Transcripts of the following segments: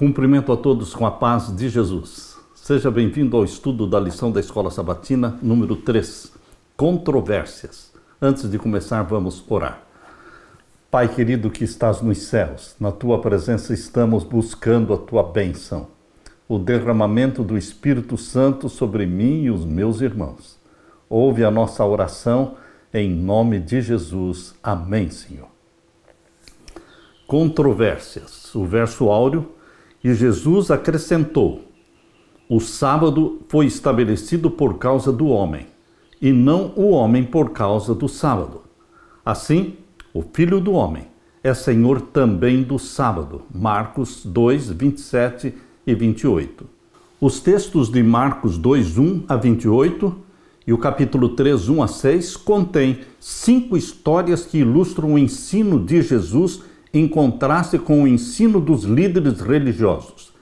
Cumprimento a todos com a paz de Jesus. Seja bem-vindo ao estudo da lição da Escola Sabatina, número 3, Controvérsias. Antes de começar, vamos orar. Pai querido que estás nos céus, na tua presença estamos buscando a tua bênção, o derramamento do Espírito Santo sobre mim e os meus irmãos. Ouve a nossa oração em nome de Jesus. Amém, Senhor. Controvérsias. O verso áureo e Jesus acrescentou: O sábado foi estabelecido por causa do homem, e não o homem por causa do sábado. Assim, o filho do homem é senhor também do sábado. Marcos 2, 27 e 28. Os textos de Marcos 2, 1 a 28 e o capítulo 3, 1 a 6 contém cinco histórias que ilustram o ensino de Jesus em contraste com o ensino dos líderes religiosos.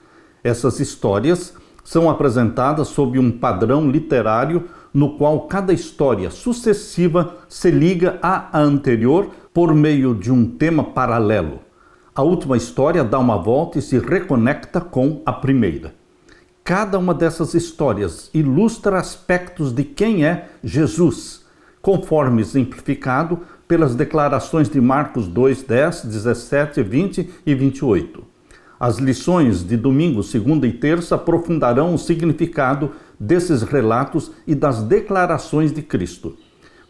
Essas histórias são apresentadas sob um padrão literário no qual cada história sucessiva se liga à anterior por meio de um tema paralelo. A última história dá uma volta e se reconecta com a primeira. Cada uma dessas histórias ilustra aspectos de quem é Jesus, conforme exemplificado pelas declarações de Marcos 2, 10, 17, 20 e 28. As lições de domingo, segunda e terça aprofundarão o significado desses relatos e das declarações de Cristo.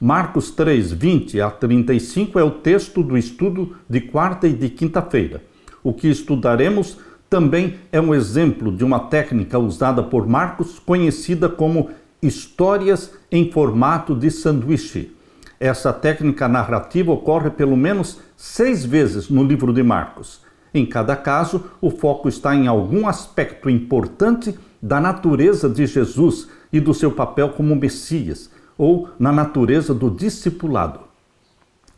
Marcos 3, 20 a 35 é o texto do estudo de quarta e de quinta-feira. O que estudaremos também é um exemplo de uma técnica usada por Marcos, conhecida como histórias em formato de sanduíche. Essa técnica narrativa ocorre pelo menos seis vezes no livro de Marcos. Em cada caso, o foco está em algum aspecto importante da natureza de Jesus e do seu papel como Messias, ou na natureza do discipulado.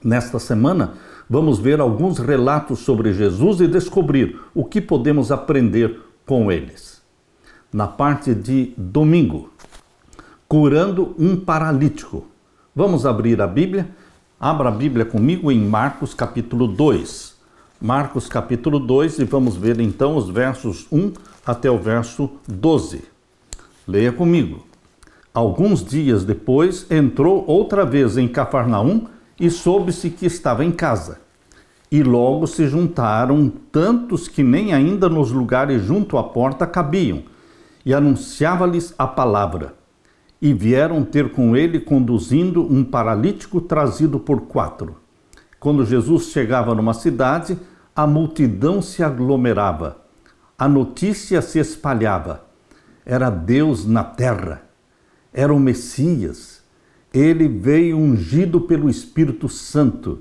Nesta semana, vamos ver alguns relatos sobre Jesus e descobrir o que podemos aprender com eles. Na parte de domingo, curando um paralítico. Vamos abrir a Bíblia? Abra a Bíblia comigo em Marcos capítulo 2. Marcos capítulo 2 e vamos ver então os versos 1 até o verso 12. Leia comigo. Alguns dias depois, entrou outra vez em Cafarnaum e soube-se que estava em casa. E logo se juntaram tantos que nem ainda nos lugares junto à porta cabiam, e anunciava-lhes a palavra e vieram ter com ele conduzindo um paralítico trazido por quatro. Quando Jesus chegava numa cidade, a multidão se aglomerava, a notícia se espalhava. Era Deus na terra, era o Messias. Ele veio ungido pelo Espírito Santo,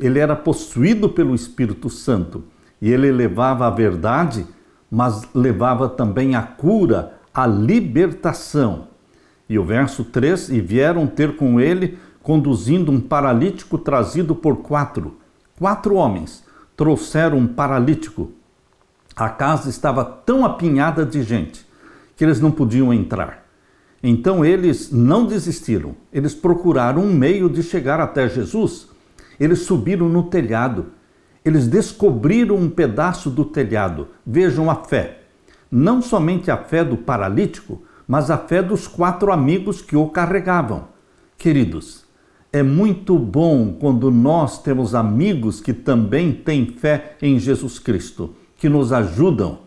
ele era possuído pelo Espírito Santo e ele levava a verdade, mas levava também a cura, a libertação. E o verso 3: E vieram ter com ele, conduzindo um paralítico trazido por quatro. Quatro homens trouxeram um paralítico. A casa estava tão apinhada de gente que eles não podiam entrar. Então eles não desistiram, eles procuraram um meio de chegar até Jesus. Eles subiram no telhado, eles descobriram um pedaço do telhado. Vejam a fé. Não somente a fé do paralítico, mas a fé dos quatro amigos que o carregavam. Queridos, é muito bom quando nós temos amigos que também têm fé em Jesus Cristo, que nos ajudam.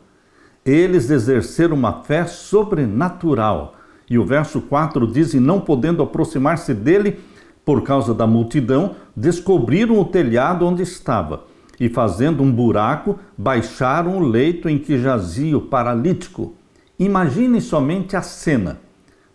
Eles exerceram uma fé sobrenatural. E o verso 4 diz: E não podendo aproximar-se dele por causa da multidão, descobriram o telhado onde estava e, fazendo um buraco, baixaram o leito em que jazia o paralítico. Imagine somente a cena.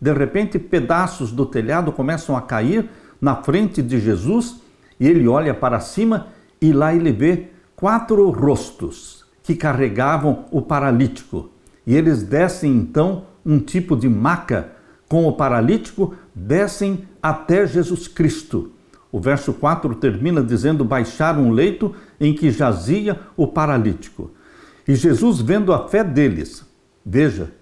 De repente, pedaços do telhado começam a cair na frente de Jesus e ele olha para cima e lá ele vê quatro rostos que carregavam o paralítico. E eles descem então um tipo de maca com o paralítico, descem até Jesus Cristo. O verso 4 termina dizendo: Baixaram um leito em que jazia o paralítico. E Jesus, vendo a fé deles, veja,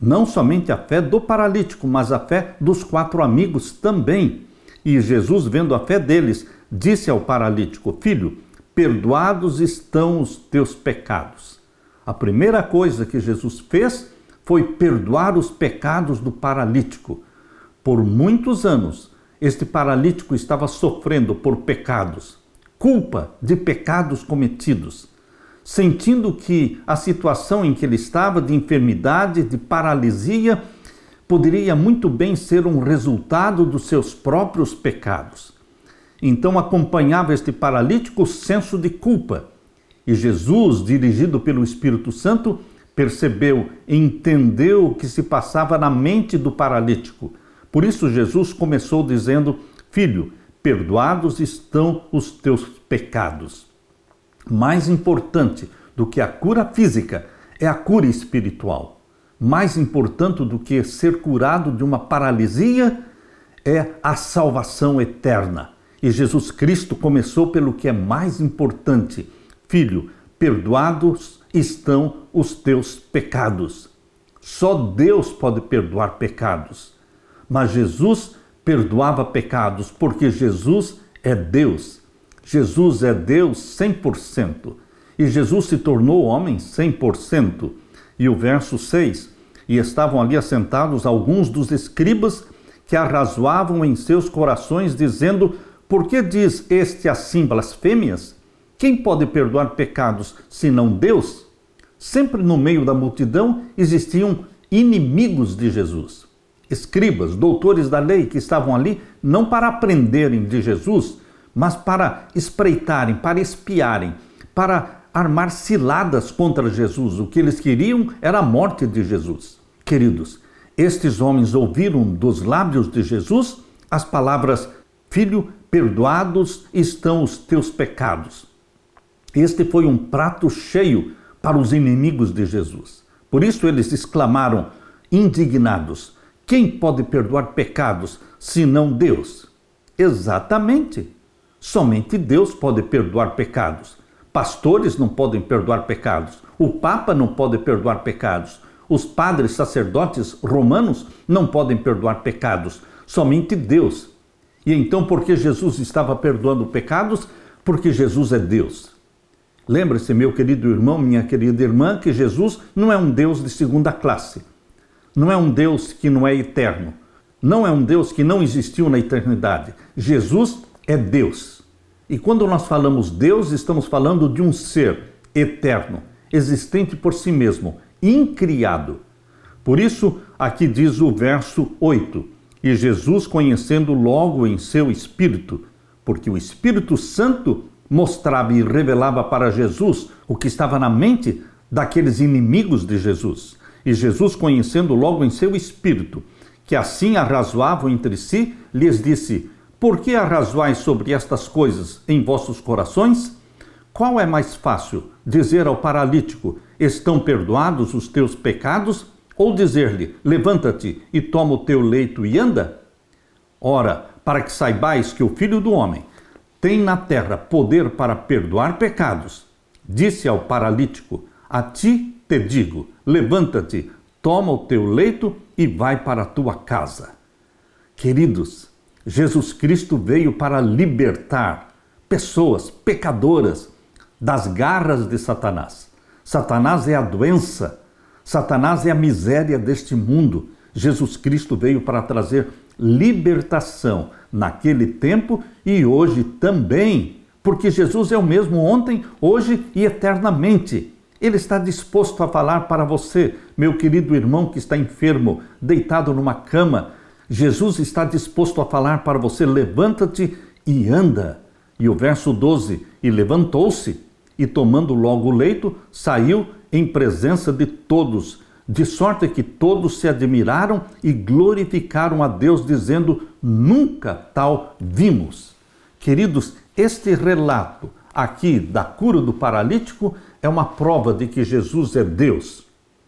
não somente a fé do paralítico, mas a fé dos quatro amigos também. E Jesus, vendo a fé deles, disse ao paralítico: Filho, perdoados estão os teus pecados. A primeira coisa que Jesus fez foi perdoar os pecados do paralítico. Por muitos anos, este paralítico estava sofrendo por pecados, culpa de pecados cometidos sentindo que a situação em que ele estava, de enfermidade, de paralisia, poderia muito bem ser um resultado dos seus próprios pecados. Então acompanhava este paralítico o senso de culpa. E Jesus, dirigido pelo Espírito Santo, percebeu, entendeu o que se passava na mente do paralítico. Por isso, Jesus começou dizendo: Filho, perdoados estão os teus pecados. Mais importante do que a cura física é a cura espiritual. Mais importante do que ser curado de uma paralisia é a salvação eterna. E Jesus Cristo começou pelo que é mais importante: Filho, perdoados estão os teus pecados. Só Deus pode perdoar pecados. Mas Jesus perdoava pecados porque Jesus é Deus Jesus é Deus 100% e Jesus se tornou homem 100%. E o verso 6: E estavam ali assentados alguns dos escribas que arrazoavam em seus corações, dizendo: Por que diz este assim blasfêmias? Quem pode perdoar pecados senão Deus? Sempre no meio da multidão existiam inimigos de Jesus. Escribas, doutores da lei que estavam ali não para aprenderem de Jesus, mas para espreitarem, para espiarem, para armar ciladas contra Jesus. O que eles queriam era a morte de Jesus. Queridos, estes homens ouviram dos lábios de Jesus as palavras: Filho, perdoados estão os teus pecados. Este foi um prato cheio para os inimigos de Jesus. Por isso eles exclamaram, indignados: Quem pode perdoar pecados senão Deus? Exatamente. Somente Deus pode perdoar pecados. Pastores não podem perdoar pecados. O Papa não pode perdoar pecados. Os padres sacerdotes romanos não podem perdoar pecados. Somente Deus. E então, por que Jesus estava perdoando pecados? Porque Jesus é Deus. Lembre-se, meu querido irmão, minha querida irmã, que Jesus não é um Deus de segunda classe. Não é um Deus que não é eterno. Não é um Deus que não existiu na eternidade. Jesus é Deus. E quando nós falamos Deus, estamos falando de um ser eterno, existente por si mesmo, incriado. Por isso, aqui diz o verso 8: E Jesus, conhecendo logo em seu espírito, porque o Espírito Santo mostrava e revelava para Jesus o que estava na mente daqueles inimigos de Jesus. E Jesus, conhecendo logo em seu espírito, que assim arrazoavam entre si, lhes disse: por que arrazoais sobre estas coisas em vossos corações? Qual é mais fácil, dizer ao paralítico: Estão perdoados os teus pecados? Ou dizer-lhe: Levanta-te e toma o teu leito e anda? Ora, para que saibais que o Filho do Homem tem na terra poder para perdoar pecados, disse ao paralítico: A ti te digo: Levanta-te, toma o teu leito e vai para a tua casa. Queridos, Jesus Cristo veio para libertar pessoas pecadoras das garras de Satanás. Satanás é a doença, Satanás é a miséria deste mundo. Jesus Cristo veio para trazer libertação naquele tempo e hoje também, porque Jesus é o mesmo ontem, hoje e eternamente. Ele está disposto a falar para você, meu querido irmão que está enfermo, deitado numa cama, Jesus está disposto a falar para você: levanta-te e anda. E o verso 12: E levantou-se, e tomando logo o leito, saiu em presença de todos, de sorte que todos se admiraram e glorificaram a Deus, dizendo: Nunca tal vimos. Queridos, este relato aqui da cura do paralítico é uma prova de que Jesus é Deus.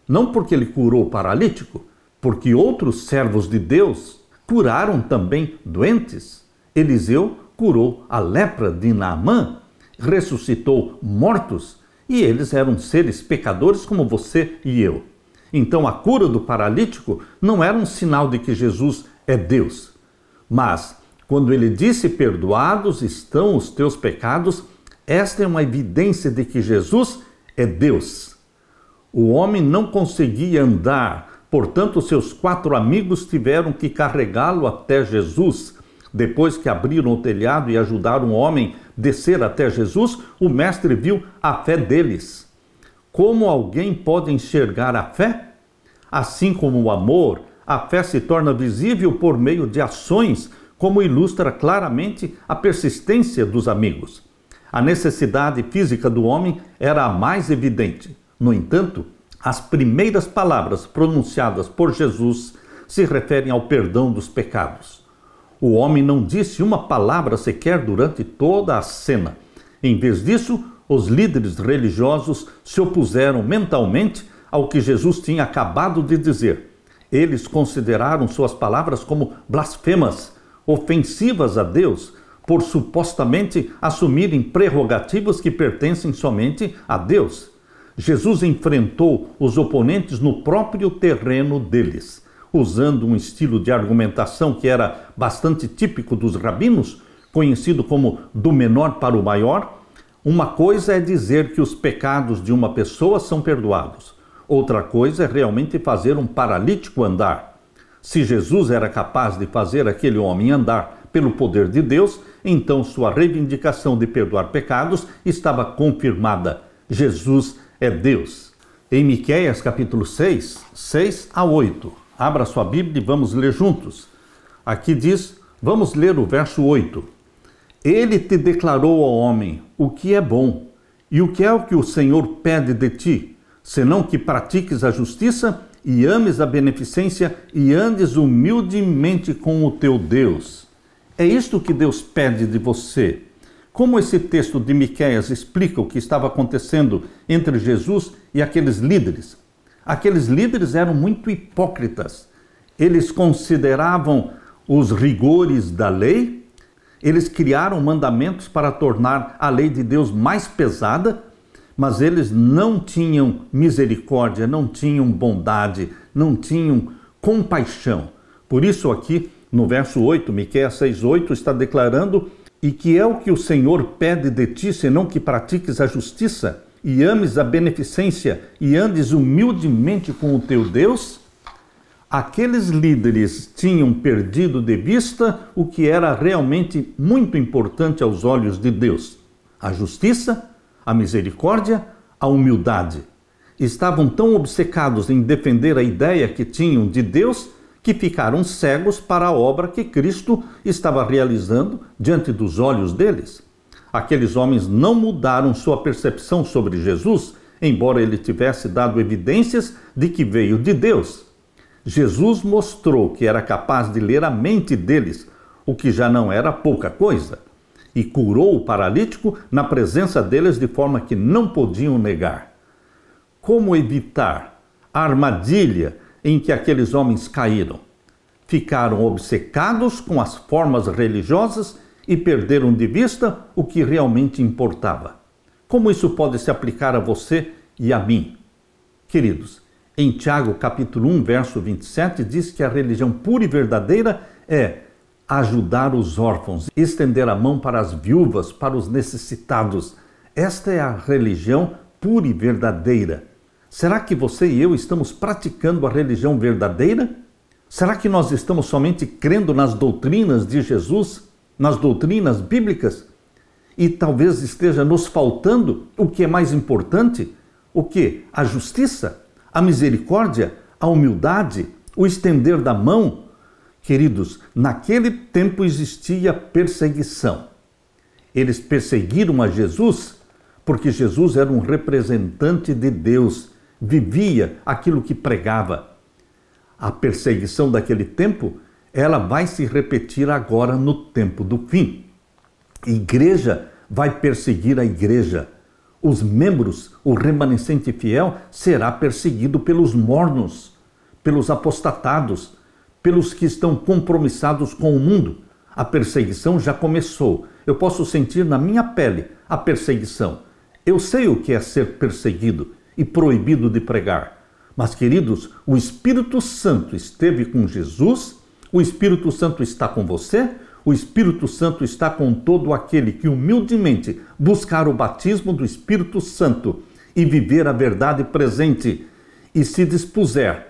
Não porque ele curou o paralítico, porque outros servos de Deus curaram também doentes. Eliseu curou a lepra de Naamã, ressuscitou mortos, e eles eram seres pecadores como você e eu. Então a cura do paralítico não era um sinal de que Jesus é Deus, mas quando ele disse: Perdoados estão os teus pecados, esta é uma evidência de que Jesus é Deus. O homem não conseguia andar, Portanto, seus quatro amigos tiveram que carregá-lo até Jesus. Depois que abriram o telhado e ajudaram o homem descer até Jesus, o mestre viu a fé deles. Como alguém pode enxergar a fé? Assim como o amor, a fé se torna visível por meio de ações, como ilustra claramente a persistência dos amigos. A necessidade física do homem era a mais evidente. No entanto, as primeiras palavras pronunciadas por Jesus se referem ao perdão dos pecados. O homem não disse uma palavra sequer durante toda a cena. Em vez disso, os líderes religiosos se opuseram mentalmente ao que Jesus tinha acabado de dizer. Eles consideraram suas palavras como blasfemas, ofensivas a Deus, por supostamente assumirem prerrogativas que pertencem somente a Deus. Jesus enfrentou os oponentes no próprio terreno deles, usando um estilo de argumentação que era bastante típico dos rabinos, conhecido como do menor para o maior. Uma coisa é dizer que os pecados de uma pessoa são perdoados, outra coisa é realmente fazer um paralítico andar. Se Jesus era capaz de fazer aquele homem andar pelo poder de Deus, então sua reivindicação de perdoar pecados estava confirmada. Jesus é Deus. Em Miquéias capítulo 6, 6 a 8. Abra sua Bíblia e vamos ler juntos. Aqui diz, vamos ler o verso 8. Ele te declarou ao homem o que é bom e o que é o que o Senhor pede de ti, senão que pratiques a justiça e ames a beneficência e andes humildemente com o teu Deus. É isto que Deus pede de você como esse texto de Miqueias explica o que estava acontecendo entre Jesus e aqueles líderes? Aqueles líderes eram muito hipócritas. Eles consideravam os rigores da lei, eles criaram mandamentos para tornar a lei de Deus mais pesada, mas eles não tinham misericórdia, não tinham bondade, não tinham compaixão. Por isso aqui no verso 8, Miqueias 6:8 está declarando e que é o que o Senhor pede de ti, senão que pratiques a justiça e ames a beneficência e andes humildemente com o teu Deus? Aqueles líderes tinham perdido de vista o que era realmente muito importante aos olhos de Deus: a justiça, a misericórdia, a humildade. Estavam tão obcecados em defender a ideia que tinham de Deus que ficaram cegos para a obra que Cristo estava realizando diante dos olhos deles. Aqueles homens não mudaram sua percepção sobre Jesus, embora ele tivesse dado evidências de que veio de Deus. Jesus mostrou que era capaz de ler a mente deles, o que já não era pouca coisa, e curou o paralítico na presença deles de forma que não podiam negar. Como evitar a armadilha em que aqueles homens caíram. Ficaram obcecados com as formas religiosas e perderam de vista o que realmente importava. Como isso pode se aplicar a você e a mim? Queridos, em Tiago capítulo 1, verso 27, diz que a religião pura e verdadeira é ajudar os órfãos, estender a mão para as viúvas, para os necessitados. Esta é a religião pura e verdadeira. Será que você e eu estamos praticando a religião verdadeira? Será que nós estamos somente crendo nas doutrinas de Jesus, nas doutrinas bíblicas? E talvez esteja nos faltando o que é mais importante? O que? A justiça, a misericórdia, a humildade, o estender da mão? Queridos, naquele tempo existia perseguição. Eles perseguiram a Jesus porque Jesus era um representante de Deus vivia aquilo que pregava. A perseguição daquele tempo, ela vai se repetir agora no tempo do fim. A igreja vai perseguir a igreja. Os membros, o remanescente fiel, será perseguido pelos mornos, pelos apostatados, pelos que estão compromissados com o mundo. A perseguição já começou. Eu posso sentir na minha pele a perseguição. Eu sei o que é ser perseguido e proibido de pregar. Mas, queridos, o Espírito Santo esteve com Jesus, o Espírito Santo está com você, o Espírito Santo está com todo aquele que humildemente buscar o batismo do Espírito Santo e viver a verdade presente e se dispuser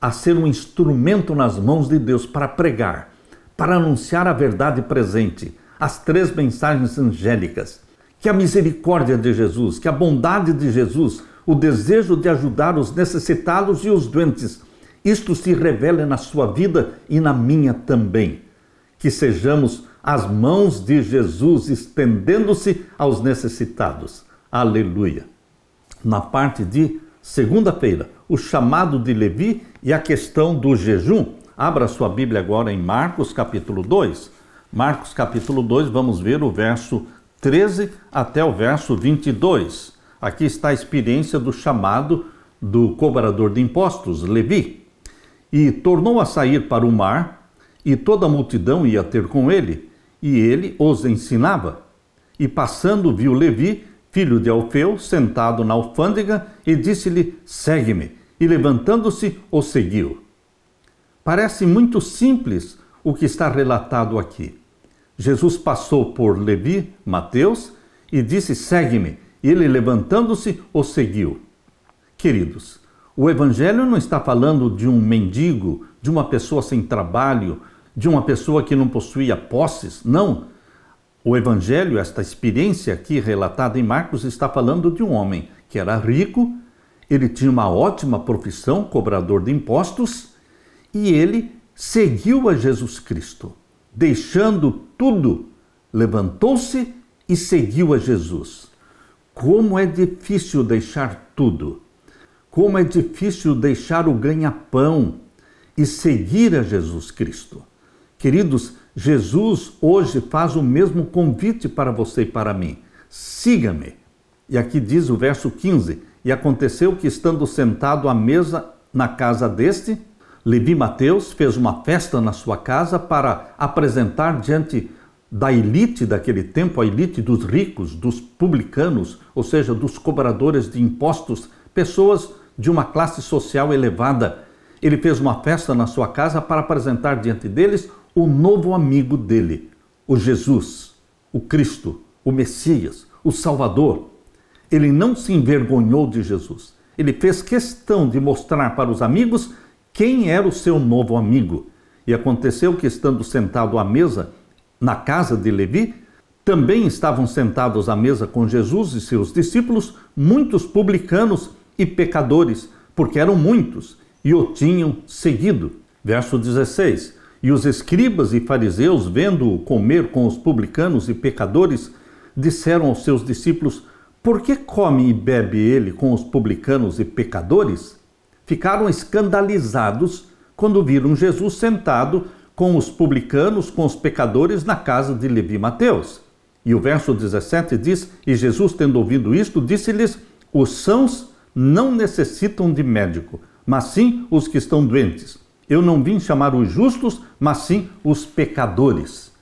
a ser um instrumento nas mãos de Deus para pregar, para anunciar a verdade presente, as três mensagens angélicas. Que a misericórdia de Jesus, que a bondade de Jesus o desejo de ajudar os necessitados e os doentes. Isto se revela na sua vida e na minha também. Que sejamos as mãos de Jesus estendendo-se aos necessitados. Aleluia. Na parte de segunda-feira, o chamado de Levi e a questão do jejum. Abra sua Bíblia agora em Marcos capítulo 2. Marcos capítulo 2, vamos ver o verso 13 até o verso 22. Aqui está a experiência do chamado do cobrador de impostos, Levi. E tornou a sair para o mar, e toda a multidão ia ter com ele, e ele os ensinava. E passando, viu Levi, filho de Alfeu, sentado na alfândega, e disse-lhe: Segue-me. E levantando-se, o seguiu. Parece muito simples o que está relatado aqui. Jesus passou por Levi, Mateus, e disse: Segue-me. Ele, levantando-se, o seguiu. Queridos, o Evangelho não está falando de um mendigo, de uma pessoa sem trabalho, de uma pessoa que não possuía posses. Não. O Evangelho, esta experiência aqui relatada em Marcos, está falando de um homem que era rico, ele tinha uma ótima profissão, cobrador de impostos, e ele seguiu a Jesus Cristo, deixando tudo, levantou-se e seguiu a Jesus. Como é difícil deixar tudo. Como é difícil deixar o ganha-pão e seguir a Jesus Cristo. Queridos, Jesus hoje faz o mesmo convite para você e para mim. Siga-me. E aqui diz o verso 15: E aconteceu que, estando sentado à mesa na casa deste, Levi Mateus fez uma festa na sua casa para apresentar diante da elite daquele tempo, a elite dos ricos, dos publicanos, ou seja, dos cobradores de impostos, pessoas de uma classe social elevada. Ele fez uma festa na sua casa para apresentar diante deles o novo amigo dele, o Jesus, o Cristo, o Messias, o Salvador. Ele não se envergonhou de Jesus. Ele fez questão de mostrar para os amigos quem era o seu novo amigo. E aconteceu que, estando sentado à mesa, na casa de Levi, também estavam sentados à mesa com Jesus e seus discípulos muitos publicanos e pecadores, porque eram muitos e o tinham seguido. Verso 16: E os escribas e fariseus, vendo-o comer com os publicanos e pecadores, disseram aos seus discípulos: Por que come e bebe ele com os publicanos e pecadores? Ficaram escandalizados quando viram Jesus sentado com os publicanos, com os pecadores na casa de Levi Mateus. E o verso 17 diz: E Jesus, tendo ouvido isto, disse-lhes: Os sãos não necessitam de médico, mas sim os que estão doentes. Eu não vim chamar os justos, mas sim os pecadores.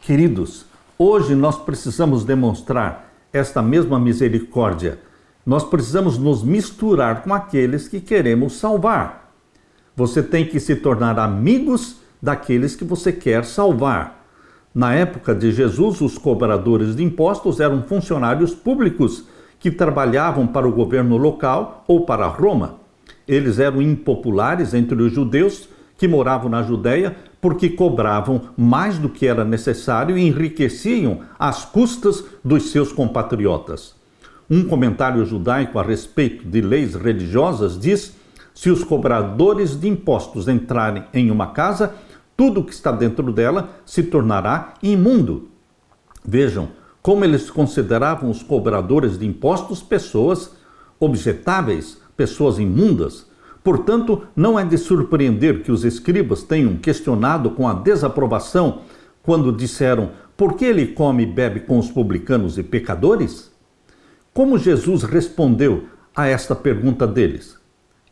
Queridos, hoje nós precisamos demonstrar esta mesma misericórdia. Nós precisamos nos misturar com aqueles que queremos salvar. Você tem que se tornar amigos daqueles que você quer salvar. Na época de Jesus, os cobradores de impostos eram funcionários públicos que trabalhavam para o governo local ou para Roma. Eles eram impopulares entre os judeus que moravam na Judéia porque cobravam mais do que era necessário e enriqueciam às custas dos seus compatriotas. Um comentário judaico a respeito de leis religiosas diz: se os cobradores de impostos entrarem em uma casa, tudo que está dentro dela se tornará imundo. Vejam como eles consideravam os cobradores de impostos pessoas objetáveis, pessoas imundas. Portanto, não é de surpreender que os escribas tenham questionado com a desaprovação quando disseram: Por que ele come e bebe com os publicanos e pecadores? Como Jesus respondeu a esta pergunta deles?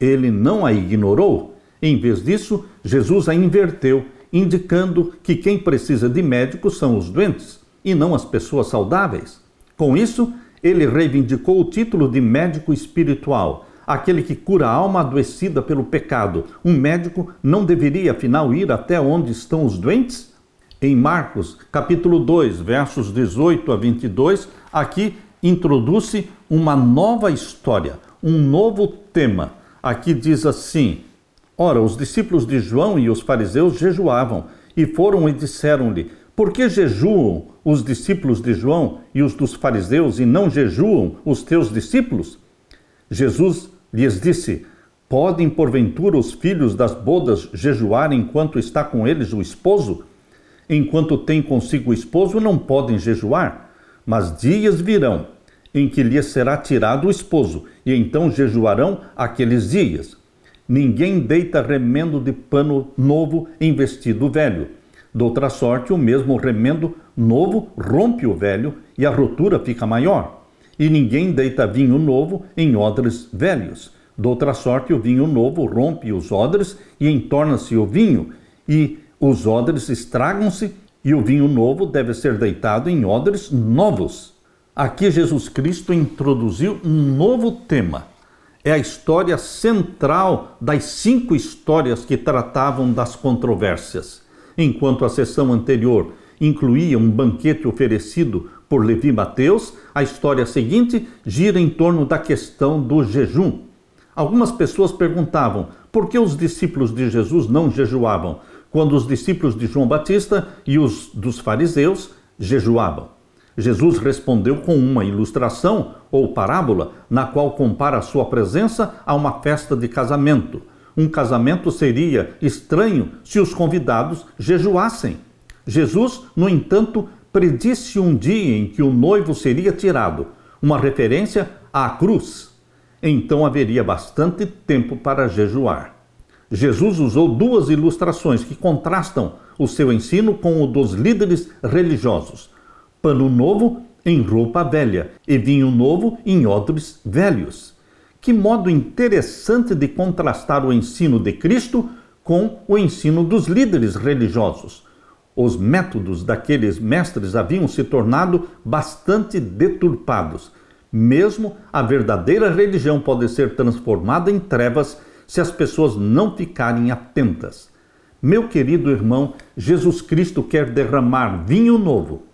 Ele não a ignorou, em vez disso, Jesus a inverteu, indicando que quem precisa de médicos são os doentes e não as pessoas saudáveis. Com isso, ele reivindicou o título de médico espiritual, aquele que cura a alma adoecida pelo pecado. Um médico não deveria, afinal, ir até onde estão os doentes? Em Marcos, capítulo 2, versos 18 a 22, aqui introduz-se uma nova história, um novo tema. Aqui diz assim: Ora, os discípulos de João e os fariseus jejuavam, e foram e disseram-lhe: Por que jejuam os discípulos de João e os dos fariseus, e não jejuam os teus discípulos? Jesus lhes disse: Podem, porventura, os filhos das bodas jejuar enquanto está com eles o esposo? Enquanto tem consigo o esposo, não podem jejuar. Mas dias virão em que lhes será tirado o esposo, e então jejuarão aqueles dias. Ninguém deita remendo de pano novo em vestido velho. Doutra sorte, o mesmo remendo novo rompe o velho e a rotura fica maior. E ninguém deita vinho novo em odres velhos. Doutra sorte, o vinho novo rompe os odres e entorna-se o vinho, e os odres estragam-se, e o vinho novo deve ser deitado em odres novos. Aqui Jesus Cristo introduziu um novo tema é a história central das cinco histórias que tratavam das controvérsias. Enquanto a sessão anterior incluía um banquete oferecido por Levi Mateus, a história seguinte gira em torno da questão do jejum. Algumas pessoas perguntavam por que os discípulos de Jesus não jejuavam, quando os discípulos de João Batista e os dos fariseus jejuavam. Jesus respondeu com uma ilustração ou parábola, na qual compara a sua presença a uma festa de casamento. Um casamento seria estranho se os convidados jejuassem. Jesus, no entanto, predisse um dia em que o noivo seria tirado, uma referência à cruz. Então haveria bastante tempo para jejuar. Jesus usou duas ilustrações que contrastam o seu ensino com o dos líderes religiosos pano novo em roupa velha, e vinho novo em odres velhos. Que modo interessante de contrastar o ensino de Cristo com o ensino dos líderes religiosos. Os métodos daqueles mestres haviam se tornado bastante deturpados. Mesmo a verdadeira religião pode ser transformada em trevas se as pessoas não ficarem atentas. Meu querido irmão, Jesus Cristo quer derramar vinho novo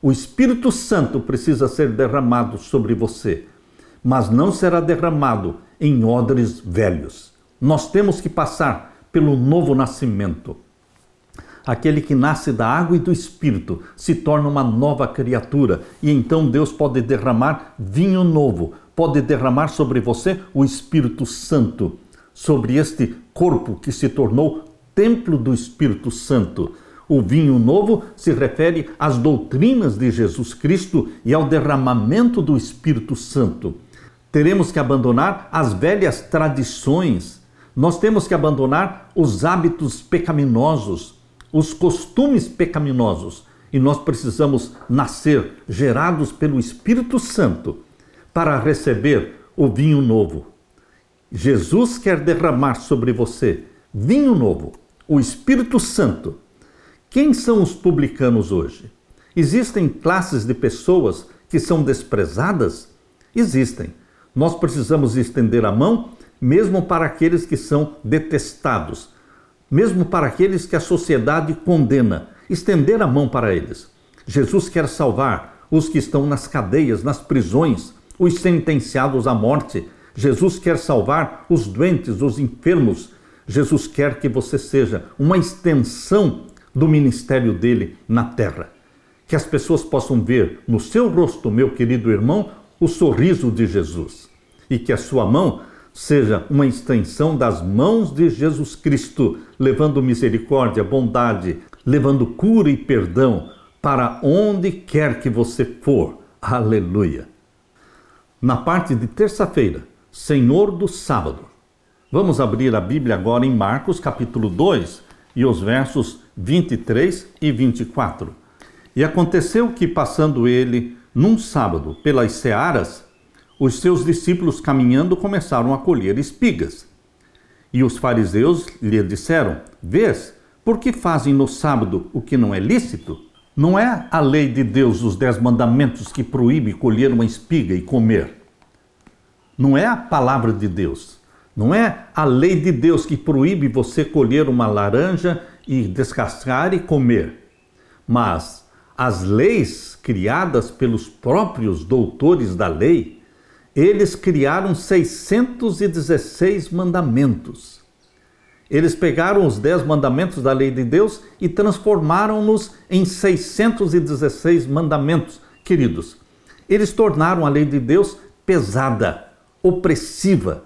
o Espírito Santo precisa ser derramado sobre você, mas não será derramado em odres velhos. Nós temos que passar pelo novo nascimento. Aquele que nasce da água e do espírito se torna uma nova criatura, e então Deus pode derramar vinho novo, pode derramar sobre você o Espírito Santo, sobre este corpo que se tornou templo do Espírito Santo. O vinho novo se refere às doutrinas de Jesus Cristo e ao derramamento do Espírito Santo. Teremos que abandonar as velhas tradições, nós temos que abandonar os hábitos pecaminosos, os costumes pecaminosos, e nós precisamos nascer gerados pelo Espírito Santo para receber o vinho novo. Jesus quer derramar sobre você vinho novo, o Espírito Santo quem são os publicanos hoje? Existem classes de pessoas que são desprezadas? Existem. Nós precisamos estender a mão mesmo para aqueles que são detestados, mesmo para aqueles que a sociedade condena. Estender a mão para eles. Jesus quer salvar os que estão nas cadeias, nas prisões, os sentenciados à morte. Jesus quer salvar os doentes, os enfermos. Jesus quer que você seja uma extensão do ministério dele na terra. Que as pessoas possam ver no seu rosto, meu querido irmão, o sorriso de Jesus. E que a sua mão seja uma extensão das mãos de Jesus Cristo, levando misericórdia, bondade, levando cura e perdão para onde quer que você for. Aleluia! Na parte de terça-feira, Senhor do Sábado. Vamos abrir a Bíblia agora em Marcos, capítulo 2, e os versos 23 e 24. E aconteceu que, passando ele num sábado pelas searas, os seus discípulos caminhando começaram a colher espigas. E os fariseus lhe disseram: Vês, por que fazem no sábado o que não é lícito? Não é a lei de Deus, os dez mandamentos, que proíbe colher uma espiga e comer. Não é a palavra de Deus. Não é a lei de Deus que proíbe você colher uma laranja e descascar e comer. Mas as leis criadas pelos próprios doutores da lei, eles criaram 616 mandamentos. Eles pegaram os dez mandamentos da lei de Deus e transformaram-nos em 616 mandamentos, queridos. Eles tornaram a lei de Deus pesada, opressiva.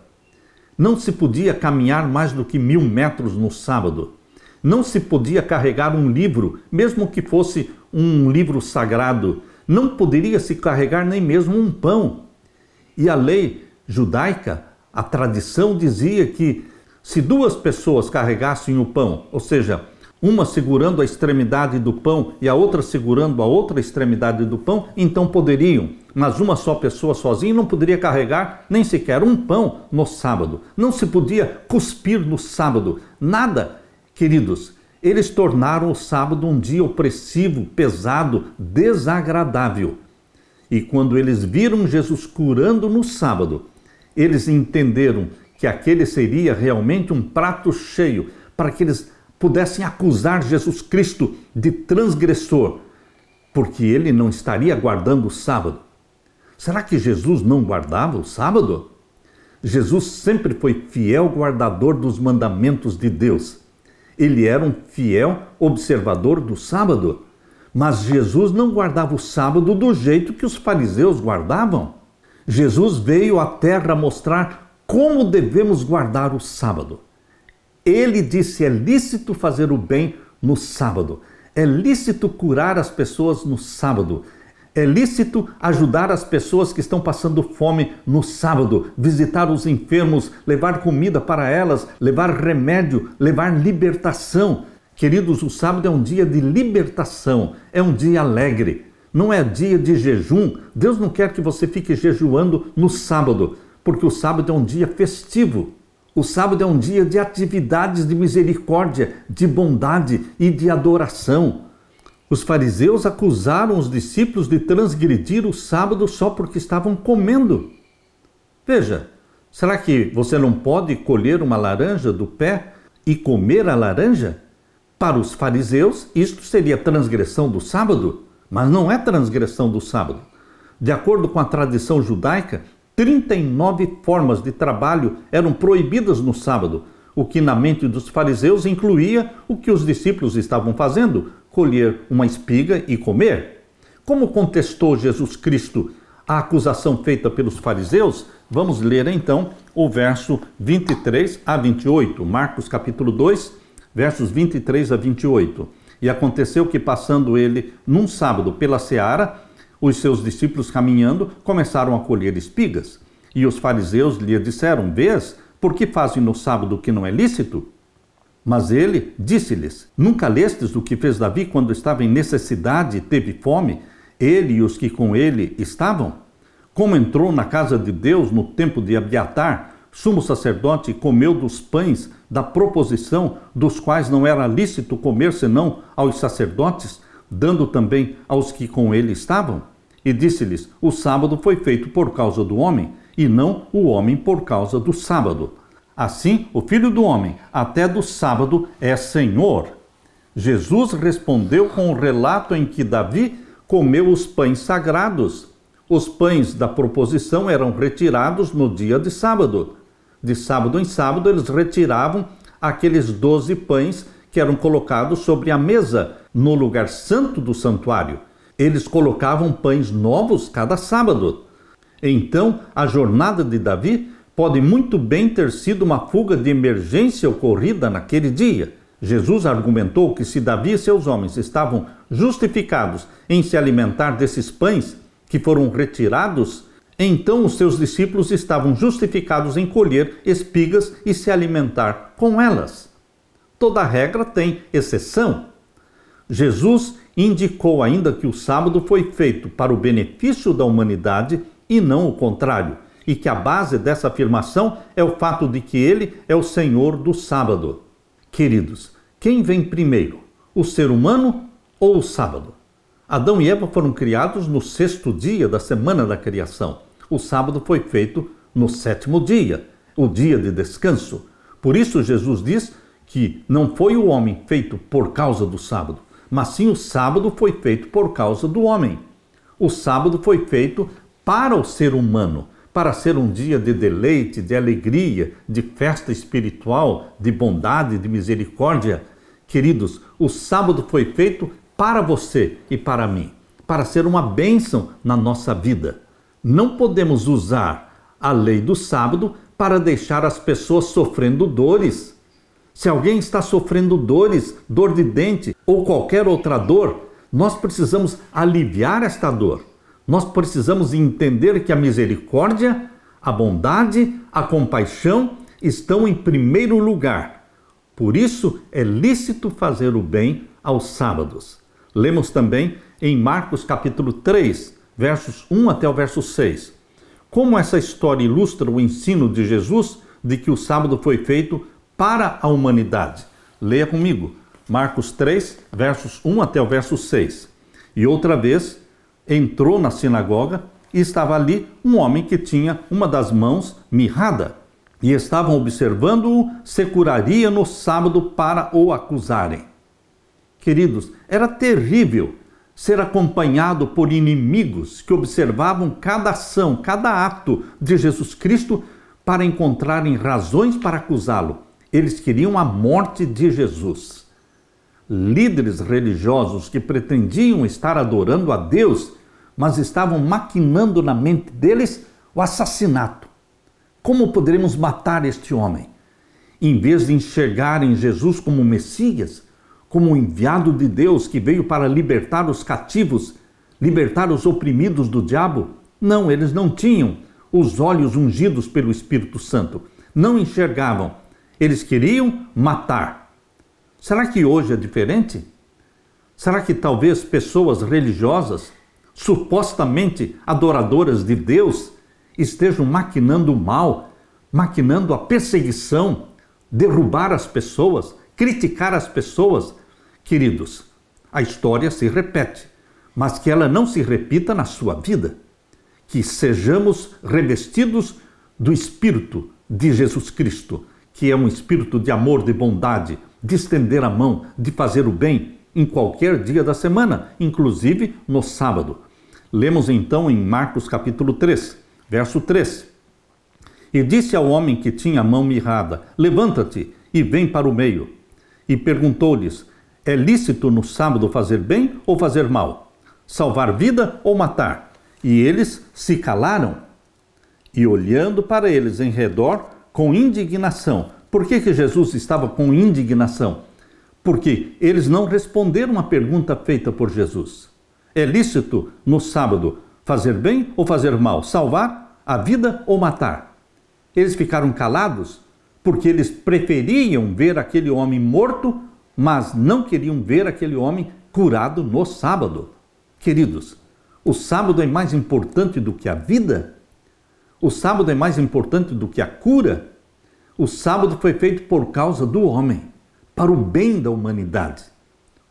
Não se podia caminhar mais do que mil metros no sábado. Não se podia carregar um livro, mesmo que fosse um livro sagrado. Não poderia se carregar nem mesmo um pão. E a lei judaica, a tradição dizia que se duas pessoas carregassem o pão, ou seja, uma segurando a extremidade do pão e a outra segurando a outra extremidade do pão, então poderiam, mas uma só pessoa sozinha não poderia carregar nem sequer um pão no sábado. Não se podia cuspir no sábado, nada Queridos, eles tornaram o sábado um dia opressivo, pesado, desagradável. E quando eles viram Jesus curando no sábado, eles entenderam que aquele seria realmente um prato cheio para que eles pudessem acusar Jesus Cristo de transgressor, porque ele não estaria guardando o sábado. Será que Jesus não guardava o sábado? Jesus sempre foi fiel guardador dos mandamentos de Deus. Ele era um fiel observador do sábado. Mas Jesus não guardava o sábado do jeito que os fariseus guardavam. Jesus veio à terra mostrar como devemos guardar o sábado. Ele disse: é lícito fazer o bem no sábado, é lícito curar as pessoas no sábado, é lícito ajudar as pessoas que estão passando fome no sábado, visitar os enfermos, levar comida para elas, levar remédio, levar libertação. Queridos, o sábado é um dia de libertação, é um dia alegre, não é dia de jejum. Deus não quer que você fique jejuando no sábado, porque o sábado é um dia festivo. O sábado é um dia de atividades de misericórdia, de bondade e de adoração. Os fariseus acusaram os discípulos de transgredir o sábado só porque estavam comendo. Veja, será que você não pode colher uma laranja do pé e comer a laranja? Para os fariseus, isto seria transgressão do sábado, mas não é transgressão do sábado. De acordo com a tradição judaica, 39 formas de trabalho eram proibidas no sábado, o que na mente dos fariseus incluía o que os discípulos estavam fazendo, colher uma espiga e comer? Como contestou Jesus Cristo a acusação feita pelos fariseus? Vamos ler então o verso 23 a 28, Marcos capítulo 2, versos 23 a 28. E aconteceu que, passando ele num sábado pela seara, os seus discípulos caminhando começaram a colher espigas. E os fariseus lhe disseram: Vês, por que fazem no sábado o que não é lícito? Mas ele disse-lhes: Nunca lestes o que fez Davi quando estava em necessidade e teve fome, ele e os que com ele estavam? Como entrou na casa de Deus no tempo de Abiatar, sumo sacerdote, e comeu dos pães da proposição, dos quais não era lícito comer senão aos sacerdotes, dando também aos que com ele estavam? E disse-lhes: O sábado foi feito por causa do homem, e não o homem por causa do sábado. Assim, o filho do homem, até do sábado, é senhor. Jesus respondeu com o um relato em que Davi comeu os pães sagrados. Os pães da proposição eram retirados no dia de sábado. De sábado em sábado, eles retiravam aqueles doze pães que eram colocados sobre a mesa no lugar santo do santuário. Eles colocavam pães novos cada sábado. Então, a jornada de Davi pode muito bem ter sido uma fuga de emergência ocorrida naquele dia. Jesus argumentou que se Davi e seus homens estavam justificados em se alimentar desses pães que foram retirados, então os seus discípulos estavam justificados em colher espigas e se alimentar com elas. Toda regra tem exceção. Jesus indicou ainda que o sábado foi feito para o benefício da humanidade e não o contrário e que a base dessa afirmação é o fato de que ele é o Senhor do sábado. Queridos, quem vem primeiro, o ser humano ou o sábado? Adão e Eva foram criados no sexto dia da semana da criação. O sábado foi feito no sétimo dia, o dia de descanso. Por isso, Jesus diz que não foi o homem feito por causa do sábado, mas sim o sábado foi feito por causa do homem. O sábado foi feito para o ser humano, para ser um dia de deleite, de alegria, de festa espiritual, de bondade, de misericórdia. Queridos, o sábado foi feito para você e para mim, para ser uma bênção na nossa vida. Não podemos usar a lei do sábado para deixar as pessoas sofrendo dores. Se alguém está sofrendo dores, dor de dente ou qualquer outra dor, nós precisamos aliviar esta dor nós precisamos entender que a misericórdia, a bondade, a compaixão estão em primeiro lugar. Por isso é lícito fazer o bem aos sábados. Lemos também em Marcos capítulo 3, versos 1 até o verso 6. Como essa história ilustra o ensino de Jesus de que o sábado foi feito para a humanidade. Leia comigo, Marcos 3, versos 1 até o verso 6. E outra vez, entrou na sinagoga e estava ali um homem que tinha uma das mãos mirrada. E estavam observando-o se curaria no sábado para o acusarem. Queridos, era terrível ser acompanhado por inimigos que observavam cada ação, cada ato de Jesus Cristo para encontrarem razões para acusá-lo. Eles queriam a morte de Jesus. Líderes religiosos que pretendiam estar adorando a Deus mas estavam maquinando na mente deles o assassinato. Como poderemos matar este homem? Em vez de enxergarem Jesus como Messias, como o enviado de Deus que veio para libertar os cativos, libertar os oprimidos do diabo, não, eles não tinham os olhos ungidos pelo Espírito Santo. Não enxergavam. Eles queriam matar. Será que hoje é diferente? Será que talvez pessoas religiosas supostamente adoradoras de Deus, estejam maquinando o mal, maquinando a perseguição, derrubar as pessoas, criticar as pessoas. Queridos, a história se repete, mas que ela não se repita na sua vida. Que sejamos revestidos do Espírito de Jesus Cristo, que é um espírito de amor, de bondade, de estender a mão, de fazer o bem em qualquer dia da semana, inclusive no sábado. Lemos então em Marcos capítulo 3, verso 3. E disse ao homem que tinha a mão mirrada: Levanta-te e vem para o meio. E perguntou-lhes: É lícito no sábado fazer bem ou fazer mal? Salvar vida ou matar? E eles se calaram. E olhando para eles em redor, com indignação. Por que, que Jesus estava com indignação? porque eles não responderam a pergunta feita por Jesus. É lícito no sábado fazer bem ou fazer mal, salvar a vida ou matar? Eles ficaram calados porque eles preferiam ver aquele homem morto, mas não queriam ver aquele homem curado no sábado. Queridos, o sábado é mais importante do que a vida? O sábado é mais importante do que a cura? O sábado foi feito por causa do homem para o bem da humanidade.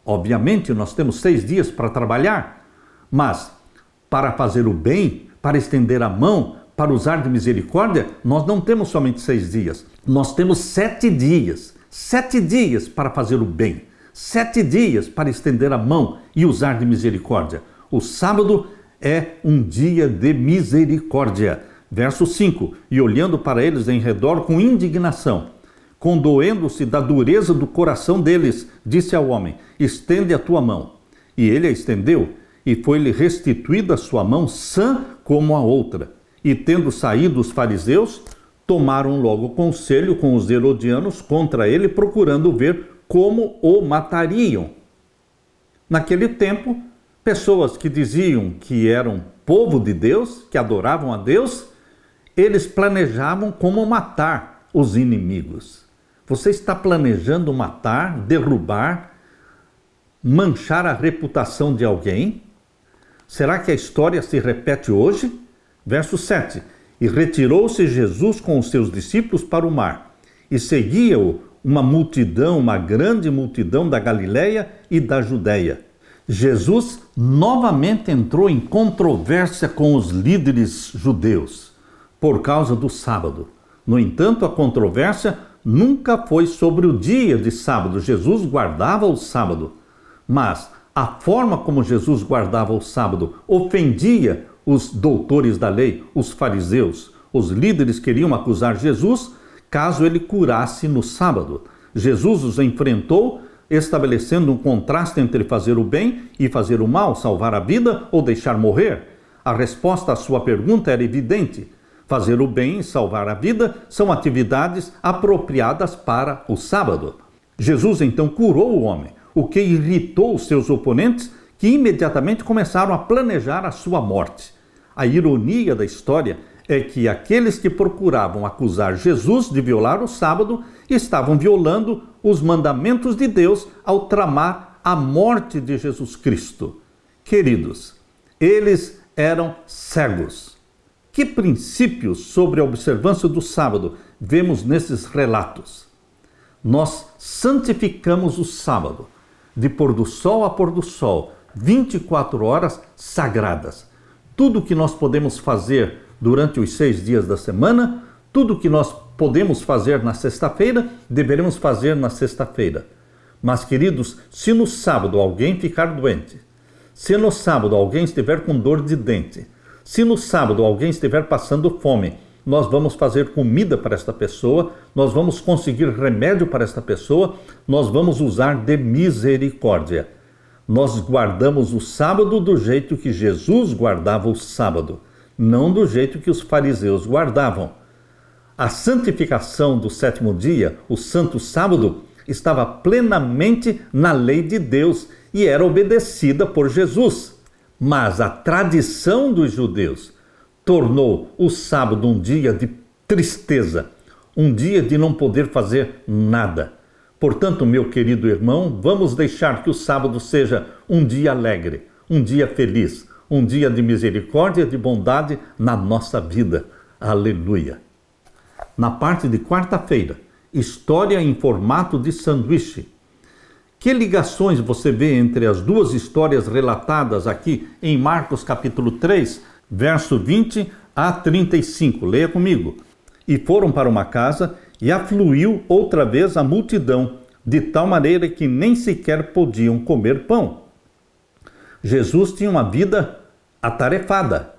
Obviamente, nós temos seis dias para trabalhar, mas para fazer o bem, para estender a mão, para usar de misericórdia, nós não temos somente seis dias, nós temos sete dias. Sete dias para fazer o bem, sete dias para estender a mão e usar de misericórdia. O sábado é um dia de misericórdia. Verso 5: E olhando para eles em redor com indignação, condoendo-se da dureza do coração deles, disse ao homem: Estende a tua mão. E ele a estendeu, e foi-lhe restituída a sua mão sã como a outra. E tendo saído os fariseus, tomaram logo conselho com os herodianos contra ele, procurando ver como o matariam. Naquele tempo, pessoas que diziam que eram povo de Deus, que adoravam a Deus, eles planejavam como matar os inimigos. Você está planejando matar, derrubar, manchar a reputação de alguém? Será que a história se repete hoje? Verso 7: E retirou-se Jesus com os seus discípulos para o mar, e seguia-o uma multidão, uma grande multidão da Galileia e da Judéia. Jesus novamente entrou em controvérsia com os líderes judeus por causa do sábado. No entanto, a controvérsia nunca foi sobre o dia de sábado. Jesus guardava o sábado, mas a forma como Jesus guardava o sábado ofendia os doutores da lei, os fariseus. Os líderes queriam acusar Jesus caso ele curasse no sábado. Jesus os enfrentou, estabelecendo um contraste entre fazer o bem e fazer o mal, salvar a vida ou deixar morrer. A resposta à sua pergunta era evidente. Fazer o bem e salvar a vida são atividades apropriadas para o sábado. Jesus então curou o homem, o que irritou seus oponentes, que imediatamente começaram a planejar a sua morte. A ironia da história é que aqueles que procuravam acusar Jesus de violar o sábado estavam violando os mandamentos de Deus ao tramar a morte de Jesus Cristo. Queridos, eles eram cegos que princípios sobre a observância do sábado vemos nesses relatos? Nós santificamos o sábado, de pôr do sol a pôr do sol, 24 horas sagradas. Tudo que nós podemos fazer durante os seis dias da semana, tudo que nós podemos fazer na sexta-feira, deveremos fazer na sexta-feira. Mas, queridos, se no sábado alguém ficar doente, se no sábado alguém estiver com dor de dente, se no sábado alguém estiver passando fome, nós vamos fazer comida para esta pessoa, nós vamos conseguir remédio para esta pessoa, nós vamos usar de misericórdia. Nós guardamos o sábado do jeito que Jesus guardava o sábado, não do jeito que os fariseus guardavam. A santificação do sétimo dia, o santo sábado, estava plenamente na lei de Deus e era obedecida por Jesus. Mas a tradição dos judeus tornou o sábado um dia de tristeza, um dia de não poder fazer nada. Portanto, meu querido irmão, vamos deixar que o sábado seja um dia alegre, um dia feliz, um dia de misericórdia e de bondade na nossa vida. Aleluia! Na parte de quarta-feira, história em formato de sanduíche que ligações você vê entre as duas histórias relatadas aqui em Marcos capítulo 3, verso 20 a 35? Leia comigo. E foram para uma casa e afluiu outra vez a multidão, de tal maneira que nem sequer podiam comer pão. Jesus tinha uma vida atarefada.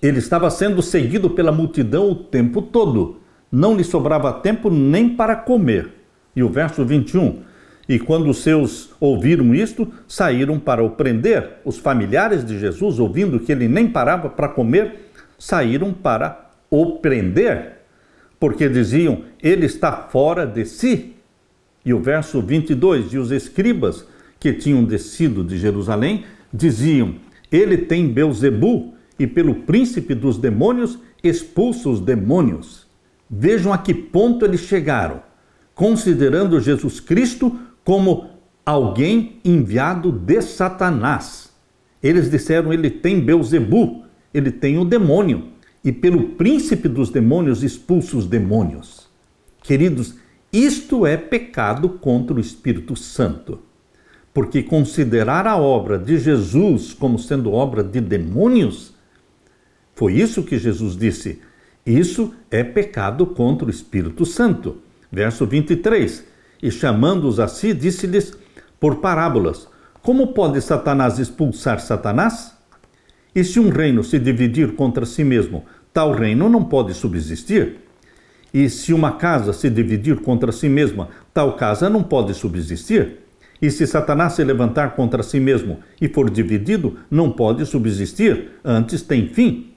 Ele estava sendo seguido pela multidão o tempo todo. Não lhe sobrava tempo nem para comer. E o verso 21: e quando os seus ouviram isto, saíram para o prender. Os familiares de Jesus, ouvindo que ele nem parava para comer, saíram para o prender, porque diziam: ele está fora de si. E o verso 22: E os escribas que tinham descido de Jerusalém diziam: ele tem Beuzebu, e pelo príncipe dos demônios expulsa os demônios. Vejam a que ponto eles chegaram, considerando Jesus Cristo como alguém enviado de Satanás. Eles disseram: ele tem Beuzebu, ele tem o demônio, e pelo príncipe dos demônios expulsa os demônios. Queridos, isto é pecado contra o Espírito Santo, porque considerar a obra de Jesus como sendo obra de demônios, foi isso que Jesus disse. Isso é pecado contra o Espírito Santo. Verso 23 e chamando-os a si, disse-lhes por parábolas: Como pode Satanás expulsar Satanás? E se um reino se dividir contra si mesmo, tal reino não pode subsistir. E se uma casa se dividir contra si mesma, tal casa não pode subsistir. E se Satanás se levantar contra si mesmo e for dividido, não pode subsistir, antes tem fim.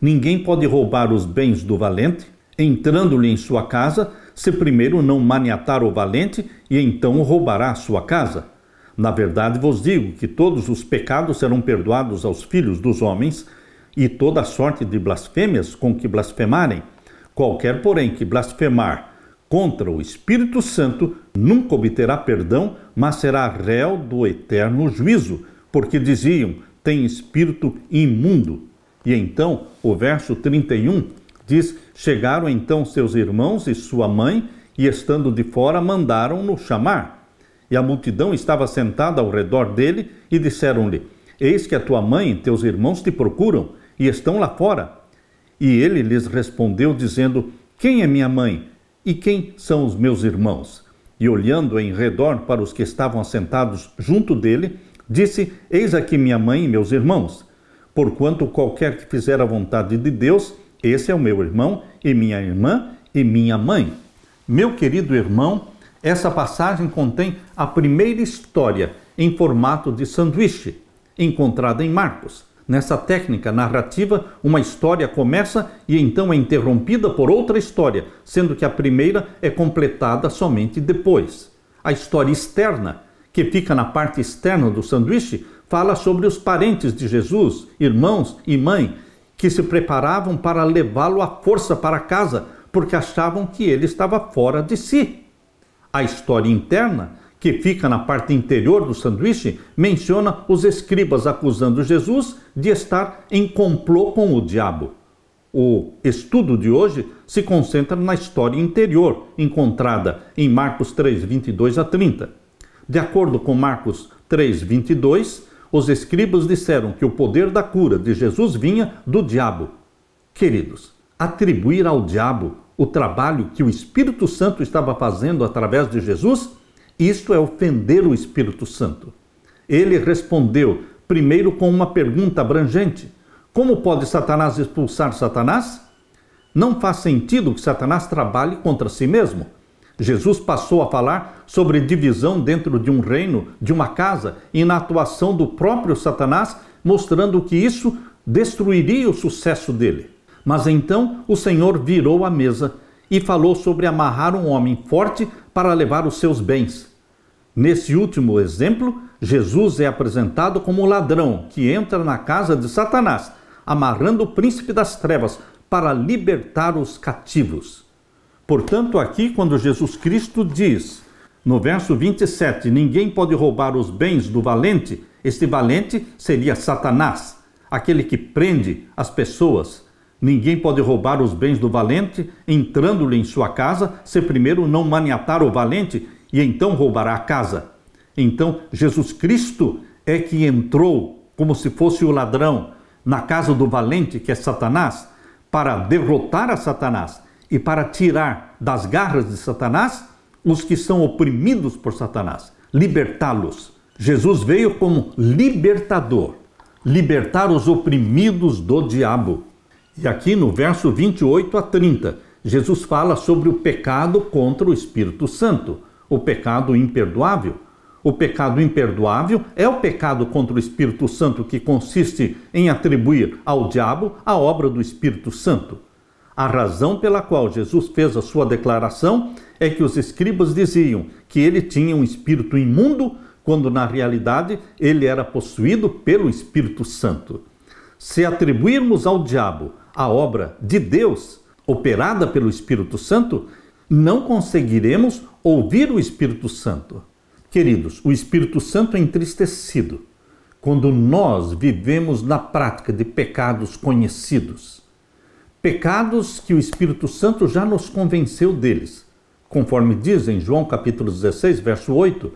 Ninguém pode roubar os bens do valente, entrando-lhe em sua casa, se primeiro não maniatar o valente e então roubará sua casa? Na verdade vos digo que todos os pecados serão perdoados aos filhos dos homens e toda sorte de blasfêmias com que blasfemarem. Qualquer, porém, que blasfemar contra o Espírito Santo nunca obterá perdão, mas será réu do eterno juízo, porque diziam: tem espírito imundo. E então, o verso 31 Diz: Chegaram então seus irmãos e sua mãe, e estando de fora, mandaram-no chamar. E a multidão estava sentada ao redor dele e disseram-lhe: Eis que a tua mãe e teus irmãos te procuram e estão lá fora. E ele lhes respondeu, dizendo: Quem é minha mãe e quem são os meus irmãos? E olhando em redor para os que estavam assentados junto dele, disse: Eis aqui minha mãe e meus irmãos. Porquanto qualquer que fizer a vontade de Deus, esse é o meu irmão e minha irmã e minha mãe. Meu querido irmão, essa passagem contém a primeira história em formato de sanduíche, encontrada em Marcos. Nessa técnica narrativa, uma história começa e então é interrompida por outra história, sendo que a primeira é completada somente depois. A história externa, que fica na parte externa do sanduíche, fala sobre os parentes de Jesus, irmãos e mãe, que se preparavam para levá-lo à força para casa, porque achavam que ele estava fora de si. A história interna, que fica na parte interior do sanduíche, menciona os escribas acusando Jesus de estar em complô com o diabo. O estudo de hoje se concentra na história interior, encontrada em Marcos 3, 22 a 30. De acordo com Marcos 3, 22, os escribas disseram que o poder da cura de Jesus vinha do diabo. Queridos, atribuir ao diabo o trabalho que o Espírito Santo estava fazendo através de Jesus, isto é ofender o Espírito Santo. Ele respondeu primeiro com uma pergunta abrangente: Como pode Satanás expulsar Satanás? Não faz sentido que Satanás trabalhe contra si mesmo. Jesus passou a falar sobre divisão dentro de um reino, de uma casa, e na atuação do próprio Satanás, mostrando que isso destruiria o sucesso dele. Mas então o Senhor virou a mesa e falou sobre amarrar um homem forte para levar os seus bens. Nesse último exemplo, Jesus é apresentado como o ladrão que entra na casa de Satanás, amarrando o príncipe das trevas para libertar os cativos. Portanto, aqui, quando Jesus Cristo diz, no verso 27, ninguém pode roubar os bens do valente, este valente seria Satanás, aquele que prende as pessoas. Ninguém pode roubar os bens do valente, entrando-lhe em sua casa, se primeiro não maniatar o valente e então roubará a casa. Então, Jesus Cristo é que entrou, como se fosse o ladrão, na casa do valente, que é Satanás, para derrotar a Satanás e para tirar das garras de Satanás os que são oprimidos por Satanás, libertá-los. Jesus veio como libertador, libertar os oprimidos do diabo. E aqui no verso 28 a 30, Jesus fala sobre o pecado contra o Espírito Santo, o pecado imperdoável. O pecado imperdoável é o pecado contra o Espírito Santo que consiste em atribuir ao diabo a obra do Espírito Santo. A razão pela qual Jesus fez a sua declaração é que os escribas diziam que ele tinha um espírito imundo, quando na realidade ele era possuído pelo Espírito Santo. Se atribuirmos ao diabo a obra de Deus, operada pelo Espírito Santo, não conseguiremos ouvir o Espírito Santo. Queridos, o Espírito Santo é entristecido quando nós vivemos na prática de pecados conhecidos pecados que o Espírito Santo já nos convenceu deles. Conforme diz em João capítulo 16, verso 8,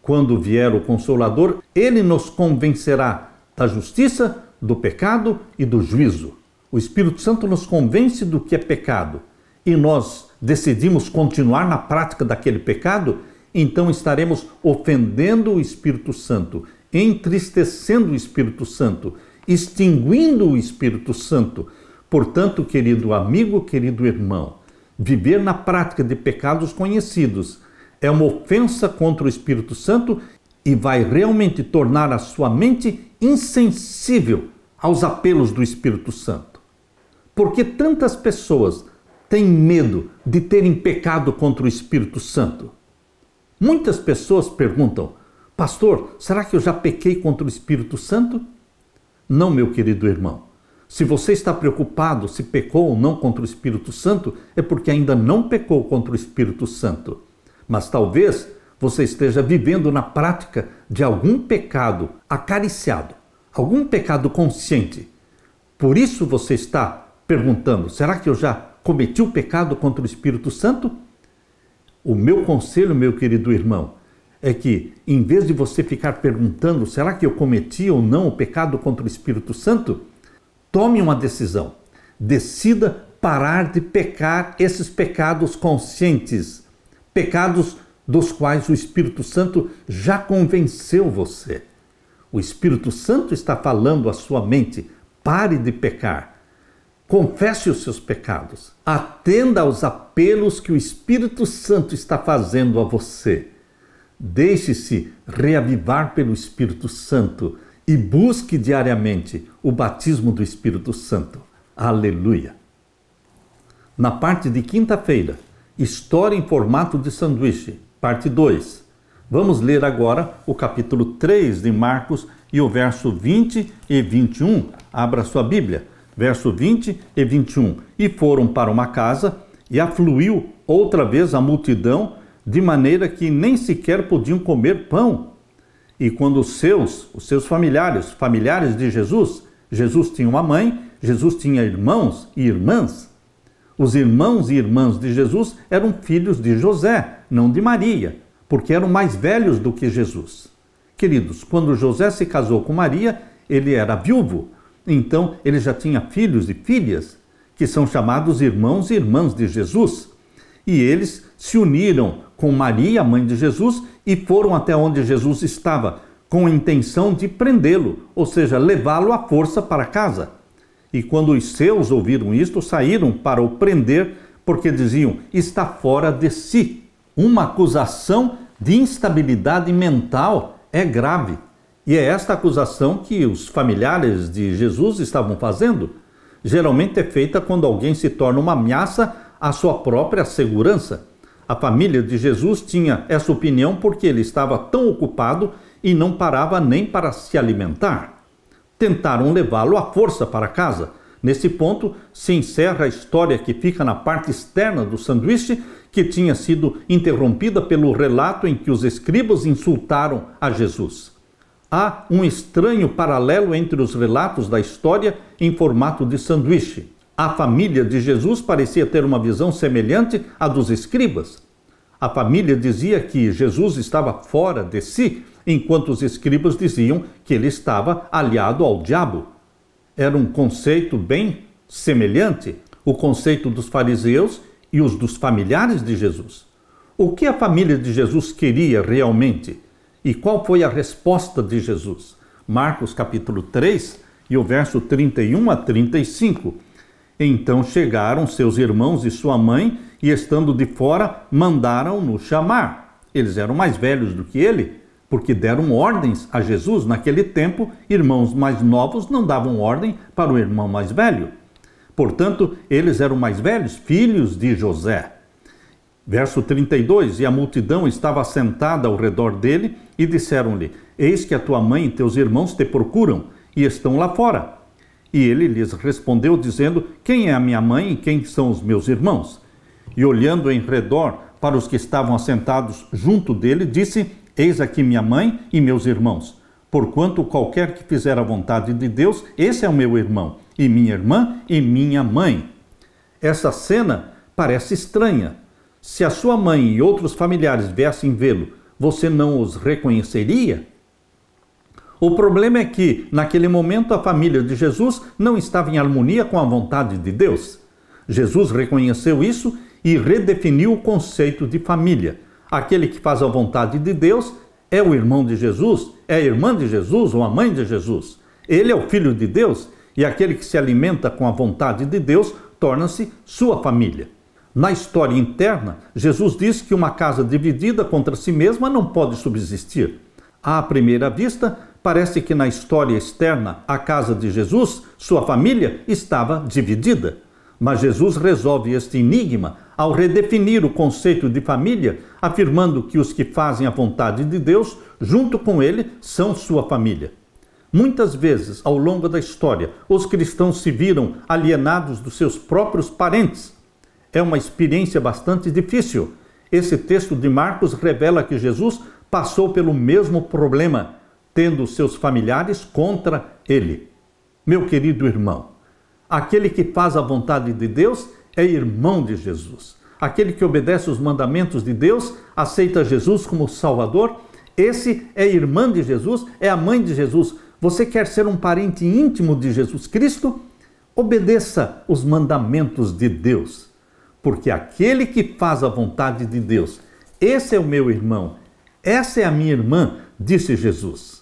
quando vier o consolador, ele nos convencerá da justiça, do pecado e do juízo. O Espírito Santo nos convence do que é pecado e nós decidimos continuar na prática daquele pecado, então estaremos ofendendo o Espírito Santo, entristecendo o Espírito Santo, extinguindo o Espírito Santo Portanto, querido amigo, querido irmão, viver na prática de pecados conhecidos é uma ofensa contra o Espírito Santo e vai realmente tornar a sua mente insensível aos apelos do Espírito Santo. Porque tantas pessoas têm medo de terem pecado contra o Espírito Santo? Muitas pessoas perguntam: Pastor, será que eu já pequei contra o Espírito Santo? Não, meu querido irmão. Se você está preocupado se pecou ou não contra o Espírito Santo, é porque ainda não pecou contra o Espírito Santo. Mas talvez você esteja vivendo na prática de algum pecado acariciado, algum pecado consciente. Por isso você está perguntando: será que eu já cometi o pecado contra o Espírito Santo? O meu conselho, meu querido irmão, é que em vez de você ficar perguntando: será que eu cometi ou não o pecado contra o Espírito Santo? tome uma decisão. Decida parar de pecar esses pecados conscientes, pecados dos quais o Espírito Santo já convenceu você. O Espírito Santo está falando à sua mente: pare de pecar. Confesse os seus pecados. Atenda aos apelos que o Espírito Santo está fazendo a você. Deixe-se reavivar pelo Espírito Santo e busque diariamente o batismo do Espírito Santo. Aleluia! Na parte de quinta-feira, História em formato de sanduíche, parte 2. Vamos ler agora o capítulo 3 de Marcos e o verso 20 e 21. Abra sua Bíblia. Verso 20 e 21. E foram para uma casa e afluiu outra vez a multidão, de maneira que nem sequer podiam comer pão. E quando os seus, os seus familiares, familiares de Jesus, Jesus tinha uma mãe, Jesus tinha irmãos e irmãs. Os irmãos e irmãs de Jesus eram filhos de José, não de Maria, porque eram mais velhos do que Jesus. Queridos, quando José se casou com Maria, ele era viúvo, então ele já tinha filhos e filhas, que são chamados irmãos e irmãs de Jesus. E eles se uniram com Maria, mãe de Jesus, e foram até onde Jesus estava, com a intenção de prendê-lo, ou seja, levá-lo à força para casa. E quando os seus ouviram isto, saíram para o prender, porque diziam: está fora de si. Uma acusação de instabilidade mental é grave. E é esta acusação que os familiares de Jesus estavam fazendo. Geralmente é feita quando alguém se torna uma ameaça à sua própria segurança. A família de Jesus tinha essa opinião porque ele estava tão ocupado e não parava nem para se alimentar. Tentaram levá-lo à força para casa. Nesse ponto, se encerra a história que fica na parte externa do sanduíche, que tinha sido interrompida pelo relato em que os escribas insultaram a Jesus. Há um estranho paralelo entre os relatos da história em formato de sanduíche. A família de Jesus parecia ter uma visão semelhante à dos escribas. A família dizia que Jesus estava fora de si, enquanto os escribas diziam que ele estava aliado ao diabo. Era um conceito bem semelhante o conceito dos fariseus e os dos familiares de Jesus. O que a família de Jesus queria realmente? E qual foi a resposta de Jesus? Marcos capítulo 3 e o verso 31 a 35 então chegaram seus irmãos e sua mãe, e estando de fora, mandaram-no chamar. Eles eram mais velhos do que ele, porque deram ordens a Jesus. Naquele tempo, irmãos mais novos não davam ordem para o irmão mais velho. Portanto, eles eram mais velhos, filhos de José. Verso 32: E a multidão estava sentada ao redor dele e disseram-lhe: Eis que a tua mãe e teus irmãos te procuram e estão lá fora e ele lhes respondeu, dizendo: Quem é a minha mãe e quem são os meus irmãos? E olhando em redor para os que estavam assentados junto dele, disse: Eis aqui minha mãe e meus irmãos. Porquanto qualquer que fizer a vontade de Deus, esse é o meu irmão, e minha irmã e minha mãe. Essa cena parece estranha. Se a sua mãe e outros familiares viessem vê-lo, você não os reconheceria? O problema é que, naquele momento, a família de Jesus não estava em harmonia com a vontade de Deus. Jesus reconheceu isso e redefiniu o conceito de família. Aquele que faz a vontade de Deus é o irmão de Jesus, é a irmã de Jesus ou a mãe de Jesus. Ele é o filho de Deus e aquele que se alimenta com a vontade de Deus torna-se sua família. Na história interna, Jesus diz que uma casa dividida contra si mesma não pode subsistir. À primeira vista, Parece que na história externa, a casa de Jesus, sua família, estava dividida. Mas Jesus resolve este enigma ao redefinir o conceito de família, afirmando que os que fazem a vontade de Deus, junto com ele, são sua família. Muitas vezes, ao longo da história, os cristãos se viram alienados dos seus próprios parentes. É uma experiência bastante difícil. Esse texto de Marcos revela que Jesus passou pelo mesmo problema tendo seus familiares contra ele. Meu querido irmão, aquele que faz a vontade de Deus é irmão de Jesus. Aquele que obedece os mandamentos de Deus, aceita Jesus como Salvador, esse é irmã de Jesus, é a mãe de Jesus. Você quer ser um parente íntimo de Jesus Cristo? Obedeça os mandamentos de Deus, porque aquele que faz a vontade de Deus, esse é o meu irmão, essa é a minha irmã, disse Jesus.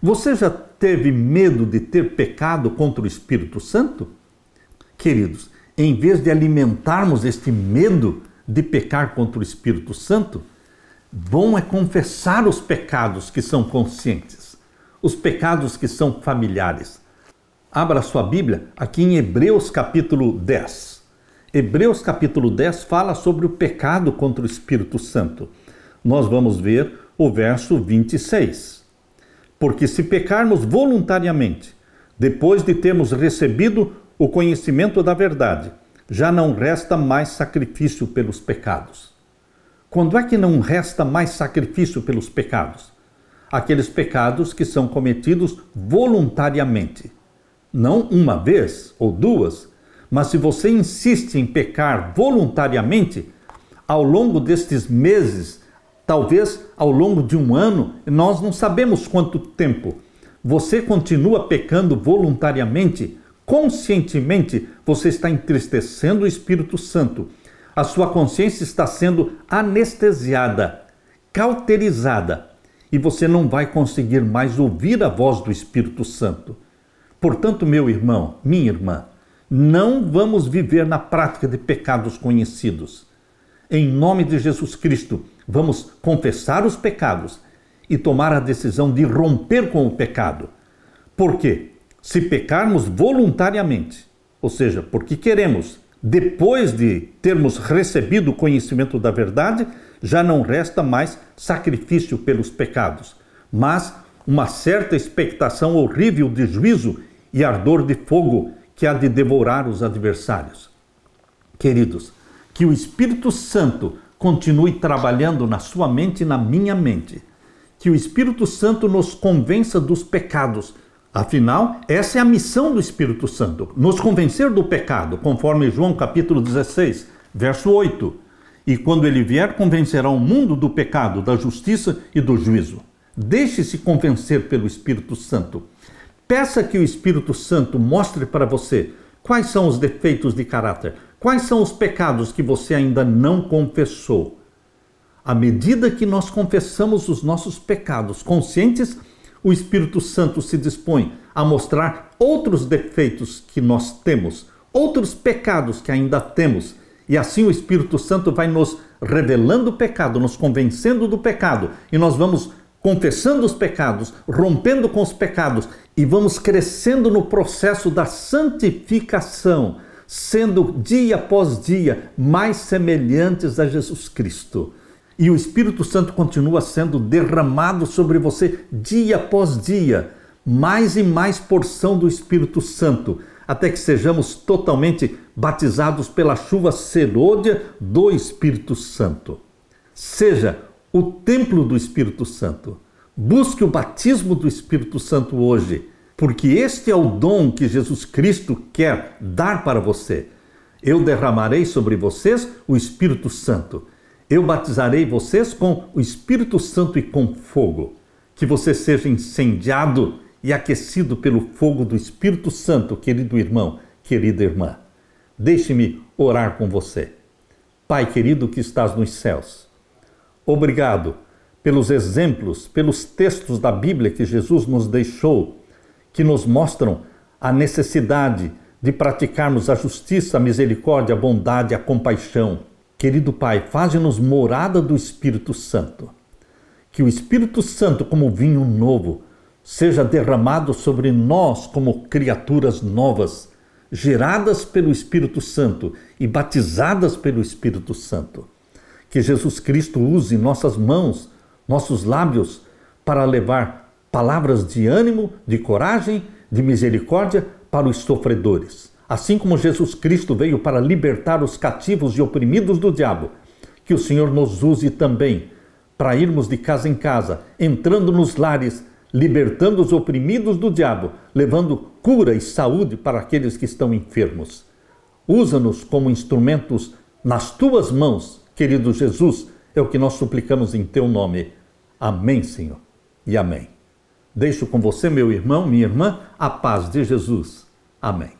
Você já teve medo de ter pecado contra o Espírito Santo? Queridos, em vez de alimentarmos este medo de pecar contra o Espírito Santo, bom é confessar os pecados que são conscientes, os pecados que são familiares. Abra sua Bíblia aqui em Hebreus capítulo 10. Hebreus capítulo 10 fala sobre o pecado contra o Espírito Santo. Nós vamos ver o verso 26. Porque se pecarmos voluntariamente, depois de termos recebido o conhecimento da verdade, já não resta mais sacrifício pelos pecados. Quando é que não resta mais sacrifício pelos pecados? Aqueles pecados que são cometidos voluntariamente. Não uma vez ou duas, mas se você insiste em pecar voluntariamente, ao longo destes meses Talvez ao longo de um ano, nós não sabemos quanto tempo. Você continua pecando voluntariamente, conscientemente, você está entristecendo o Espírito Santo. A sua consciência está sendo anestesiada, cauterizada, e você não vai conseguir mais ouvir a voz do Espírito Santo. Portanto, meu irmão, minha irmã, não vamos viver na prática de pecados conhecidos. Em nome de Jesus Cristo, Vamos confessar os pecados e tomar a decisão de romper com o pecado. Porque se pecarmos voluntariamente, ou seja, porque queremos, depois de termos recebido o conhecimento da verdade, já não resta mais sacrifício pelos pecados, mas uma certa expectação horrível de juízo e ardor de fogo que há de devorar os adversários. Queridos, que o Espírito Santo continue trabalhando na sua mente e na minha mente. Que o Espírito Santo nos convença dos pecados. Afinal, essa é a missão do Espírito Santo, nos convencer do pecado, conforme João capítulo 16, verso 8. E quando ele vier, convencerá o mundo do pecado, da justiça e do juízo. Deixe-se convencer pelo Espírito Santo. Peça que o Espírito Santo mostre para você quais são os defeitos de caráter, Quais são os pecados que você ainda não confessou? À medida que nós confessamos os nossos pecados conscientes, o Espírito Santo se dispõe a mostrar outros defeitos que nós temos, outros pecados que ainda temos. E assim o Espírito Santo vai nos revelando o pecado, nos convencendo do pecado, e nós vamos confessando os pecados, rompendo com os pecados e vamos crescendo no processo da santificação sendo dia após dia mais semelhantes a Jesus Cristo. E o Espírito Santo continua sendo derramado sobre você dia após dia, mais e mais porção do Espírito Santo, até que sejamos totalmente batizados pela chuva serôdia do Espírito Santo. Seja o templo do Espírito Santo. Busque o batismo do Espírito Santo hoje porque este é o dom que Jesus Cristo quer dar para você. Eu derramarei sobre vocês o Espírito Santo. Eu batizarei vocês com o Espírito Santo e com fogo. Que você seja incendiado e aquecido pelo fogo do Espírito Santo, querido irmão, querida irmã. Deixe-me orar com você. Pai querido que estás nos céus, obrigado pelos exemplos, pelos textos da Bíblia que Jesus nos deixou que nos mostram a necessidade de praticarmos a justiça, a misericórdia, a bondade, a compaixão. Querido Pai, faze-nos morada do Espírito Santo. Que o Espírito Santo, como vinho novo, seja derramado sobre nós como criaturas novas, geradas pelo Espírito Santo e batizadas pelo Espírito Santo. Que Jesus Cristo use nossas mãos, nossos lábios, para levar palavras de ânimo, de coragem, de misericórdia para os sofredores. Assim como Jesus Cristo veio para libertar os cativos e oprimidos do diabo, que o Senhor nos use também para irmos de casa em casa, entrando nos lares, libertando os oprimidos do diabo, levando cura e saúde para aqueles que estão enfermos. Usa-nos como instrumentos nas tuas mãos, querido Jesus, é o que nós suplicamos em teu nome. Amém, Senhor, e amém. Deixo com você, meu irmão, minha irmã, a paz de Jesus. Amém.